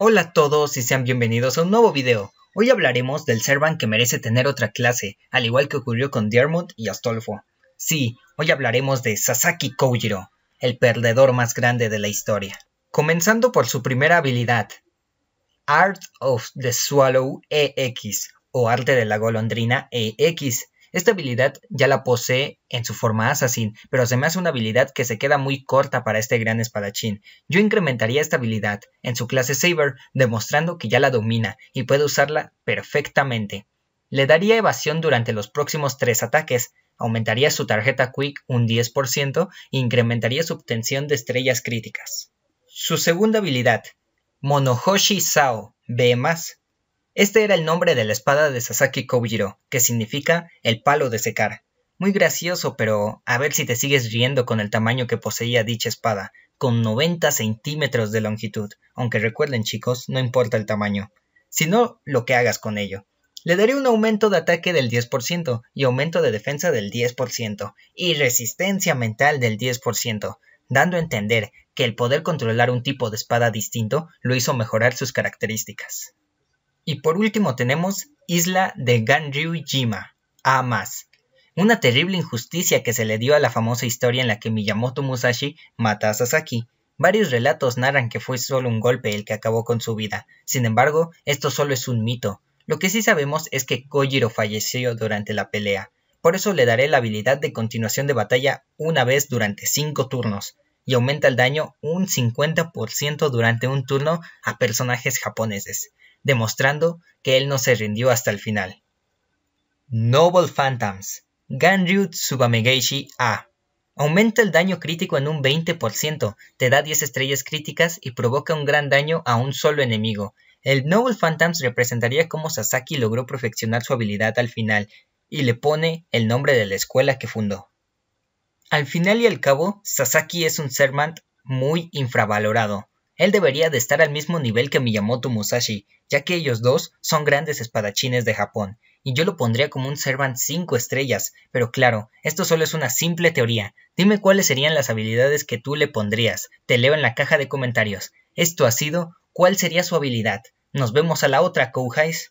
Hola a todos y sean bienvenidos a un nuevo video. Hoy hablaremos del Servan que merece tener otra clase, al igual que ocurrió con Diarmuid y Astolfo. Sí, hoy hablaremos de Sasaki Koujiro, el perdedor más grande de la historia. Comenzando por su primera habilidad, Art of the Swallow EX, o Arte de la Golondrina EX, esta habilidad ya la posee en su forma Assassin, pero se me hace una habilidad que se queda muy corta para este gran espadachín. Yo incrementaría esta habilidad en su clase Saber, demostrando que ya la domina y puede usarla perfectamente. Le daría evasión durante los próximos tres ataques, aumentaría su tarjeta Quick un 10% e incrementaría su obtención de estrellas críticas. Su segunda habilidad, Monohoshi Sao, B+, este era el nombre de la espada de Sasaki Koujiro, que significa el palo de secar. Muy gracioso, pero a ver si te sigues riendo con el tamaño que poseía dicha espada, con 90 centímetros de longitud, aunque recuerden chicos, no importa el tamaño, sino lo que hagas con ello. Le daré un aumento de ataque del 10% y aumento de defensa del 10% y resistencia mental del 10%, dando a entender que el poder controlar un tipo de espada distinto lo hizo mejorar sus características. Y por último tenemos Isla de Jima, A más. Una terrible injusticia que se le dio a la famosa historia en la que Miyamoto Musashi mata a Sasaki. Varios relatos narran que fue solo un golpe el que acabó con su vida. Sin embargo, esto solo es un mito. Lo que sí sabemos es que Kojiro falleció durante la pelea. Por eso le daré la habilidad de continuación de batalla una vez durante 5 turnos y aumenta el daño un 50% durante un turno a personajes japoneses demostrando que él no se rindió hasta el final. Noble Phantoms Ganryu Tsubamegeishi A Aumenta el daño crítico en un 20%, te da 10 estrellas críticas y provoca un gran daño a un solo enemigo. El Noble Phantoms representaría cómo Sasaki logró perfeccionar su habilidad al final, y le pone el nombre de la escuela que fundó. Al final y al cabo, Sasaki es un Sermant muy infravalorado. Él debería de estar al mismo nivel que Miyamoto Musashi, ya que ellos dos son grandes espadachines de Japón, y yo lo pondría como un Servant 5 estrellas, pero claro, esto solo es una simple teoría. Dime cuáles serían las habilidades que tú le pondrías. Te leo en la caja de comentarios. Esto ha sido ¿Cuál sería su habilidad? Nos vemos a la otra, Kouhais.